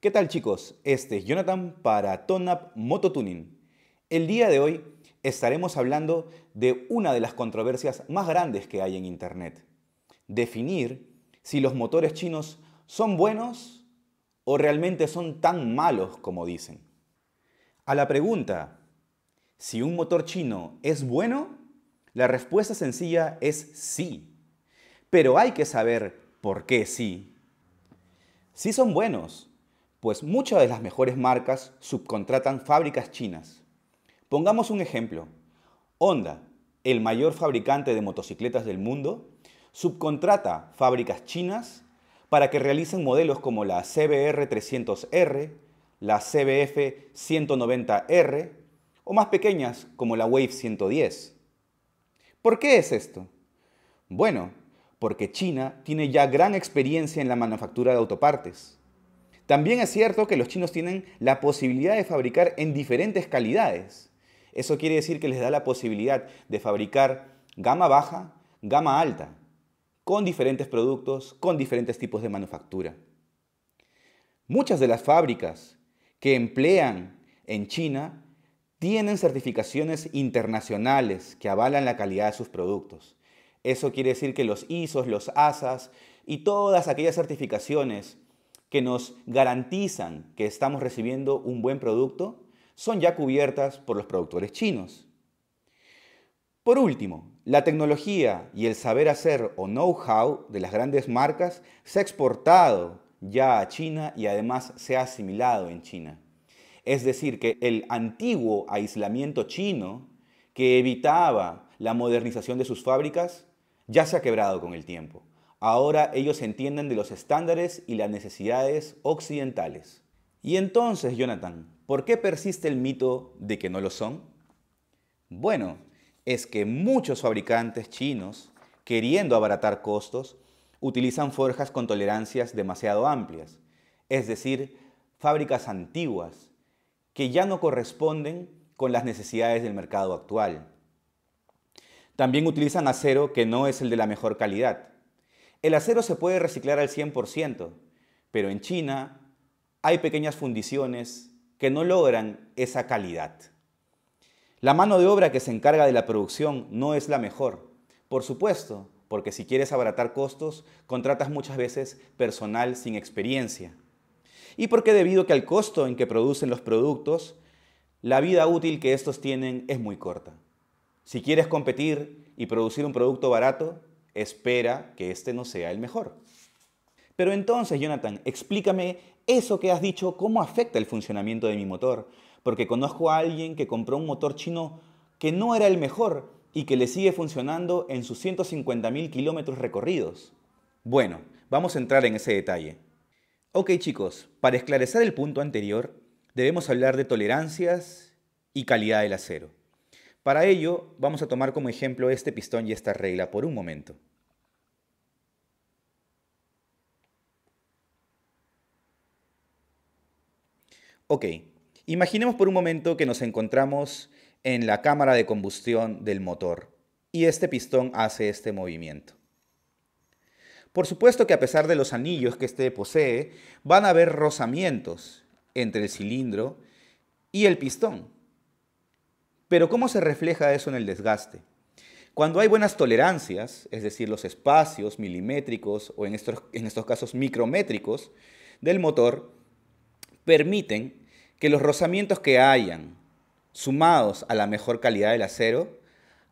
¿Qué tal chicos? Este es Jonathan para Tonap Mototuning. El día de hoy estaremos hablando de una de las controversias más grandes que hay en Internet. Definir si los motores chinos son buenos o realmente son tan malos como dicen. A la pregunta, si un motor chino es bueno, la respuesta sencilla es sí. Pero hay que saber por qué sí. Sí son buenos, pues muchas de las mejores marcas subcontratan fábricas chinas. Pongamos un ejemplo. Honda, el mayor fabricante de motocicletas del mundo, subcontrata fábricas chinas para que realicen modelos como la CBR 300R, la CBF 190R o más pequeñas como la Wave 110. ¿Por qué es esto? Bueno, porque China tiene ya gran experiencia en la manufactura de autopartes también es cierto que los chinos tienen la posibilidad de fabricar en diferentes calidades. Eso quiere decir que les da la posibilidad de fabricar gama baja, gama alta, con diferentes productos, con diferentes tipos de manufactura. Muchas de las fábricas que emplean en China tienen certificaciones internacionales que avalan la calidad de sus productos. Eso quiere decir que los ISOs, los ASAS y todas aquellas certificaciones que nos garantizan que estamos recibiendo un buen producto son ya cubiertas por los productores chinos. Por último, la tecnología y el saber hacer o know-how de las grandes marcas se ha exportado ya a China y además se ha asimilado en China. Es decir, que el antiguo aislamiento chino que evitaba la modernización de sus fábricas ya se ha quebrado con el tiempo. Ahora ellos entienden de los estándares y las necesidades occidentales. Y entonces, Jonathan, ¿por qué persiste el mito de que no lo son? Bueno, es que muchos fabricantes chinos, queriendo abaratar costos, utilizan forjas con tolerancias demasiado amplias, es decir, fábricas antiguas, que ya no corresponden con las necesidades del mercado actual. También utilizan acero que no es el de la mejor calidad, el acero se puede reciclar al 100%, pero en China hay pequeñas fundiciones que no logran esa calidad. La mano de obra que se encarga de la producción no es la mejor, por supuesto, porque si quieres abaratar costos, contratas muchas veces personal sin experiencia. Y porque debido al costo en que producen los productos, la vida útil que estos tienen es muy corta. Si quieres competir y producir un producto barato, espera que este no sea el mejor. Pero entonces, Jonathan, explícame eso que has dicho, cómo afecta el funcionamiento de mi motor. Porque conozco a alguien que compró un motor chino que no era el mejor y que le sigue funcionando en sus 150.000 kilómetros recorridos. Bueno, vamos a entrar en ese detalle. Ok chicos, para esclarecer el punto anterior, debemos hablar de tolerancias y calidad del acero. Para ello, vamos a tomar como ejemplo este pistón y esta regla por un momento. Ok, imaginemos por un momento que nos encontramos en la cámara de combustión del motor y este pistón hace este movimiento. Por supuesto que a pesar de los anillos que este posee, van a haber rozamientos entre el cilindro y el pistón. Pero ¿cómo se refleja eso en el desgaste? Cuando hay buenas tolerancias, es decir, los espacios milimétricos o en estos, en estos casos micrométricos del motor, permiten que los rozamientos que hayan, sumados a la mejor calidad del acero,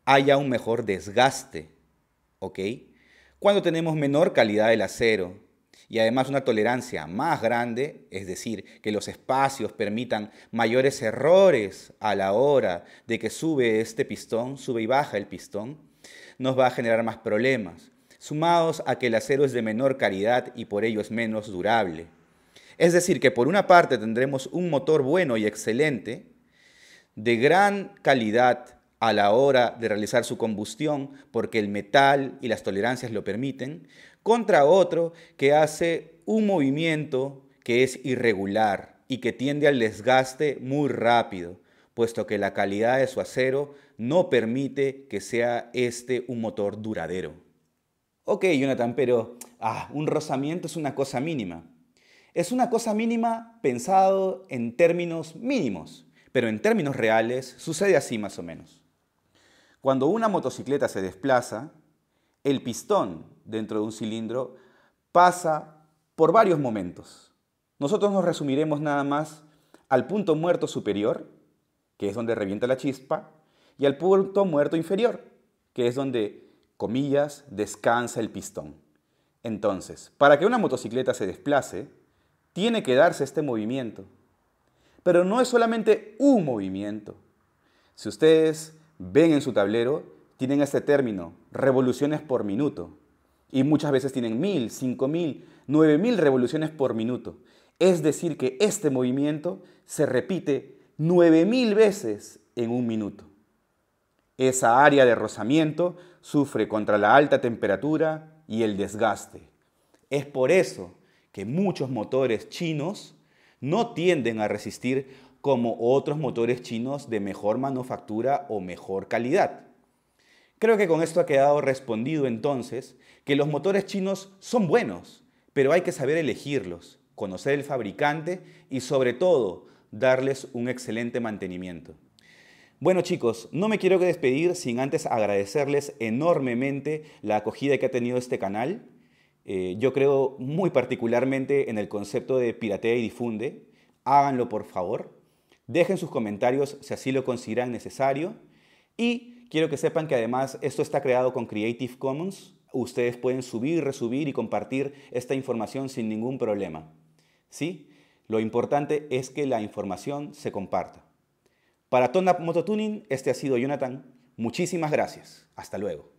haya un mejor desgaste, ¿ok? Cuando tenemos menor calidad del acero y además una tolerancia más grande, es decir, que los espacios permitan mayores errores a la hora de que sube este pistón, sube y baja el pistón, nos va a generar más problemas, sumados a que el acero es de menor calidad y por ello es menos durable. Es decir, que por una parte tendremos un motor bueno y excelente, de gran calidad a la hora de realizar su combustión, porque el metal y las tolerancias lo permiten, contra otro que hace un movimiento que es irregular y que tiende al desgaste muy rápido, puesto que la calidad de su acero no permite que sea este un motor duradero. Ok, Jonathan, pero ah, un rozamiento es una cosa mínima. Es una cosa mínima pensado en términos mínimos, pero en términos reales sucede así más o menos. Cuando una motocicleta se desplaza, el pistón dentro de un cilindro pasa por varios momentos. Nosotros nos resumiremos nada más al punto muerto superior, que es donde revienta la chispa, y al punto muerto inferior, que es donde, comillas, descansa el pistón. Entonces, para que una motocicleta se desplace, tiene que darse este movimiento. Pero no es solamente un movimiento. Si ustedes ven en su tablero, tienen este término, revoluciones por minuto. Y muchas veces tienen mil, cinco mil, nueve mil revoluciones por minuto. Es decir, que este movimiento se repite nueve mil veces en un minuto. Esa área de rozamiento sufre contra la alta temperatura y el desgaste. Es por eso que muchos motores chinos no tienden a resistir como otros motores chinos de mejor manufactura o mejor calidad. Creo que con esto ha quedado respondido entonces que los motores chinos son buenos, pero hay que saber elegirlos, conocer el fabricante y sobre todo darles un excelente mantenimiento. Bueno chicos, no me quiero despedir sin antes agradecerles enormemente la acogida que ha tenido este canal. Eh, yo creo muy particularmente en el concepto de piratea y difunde. Háganlo por favor. Dejen sus comentarios si así lo consideran necesario. Y quiero que sepan que además esto está creado con Creative Commons. Ustedes pueden subir, resubir y compartir esta información sin ningún problema. ¿Sí? Lo importante es que la información se comparta. Para Tonap Mototuning, este ha sido Jonathan. Muchísimas gracias. Hasta luego.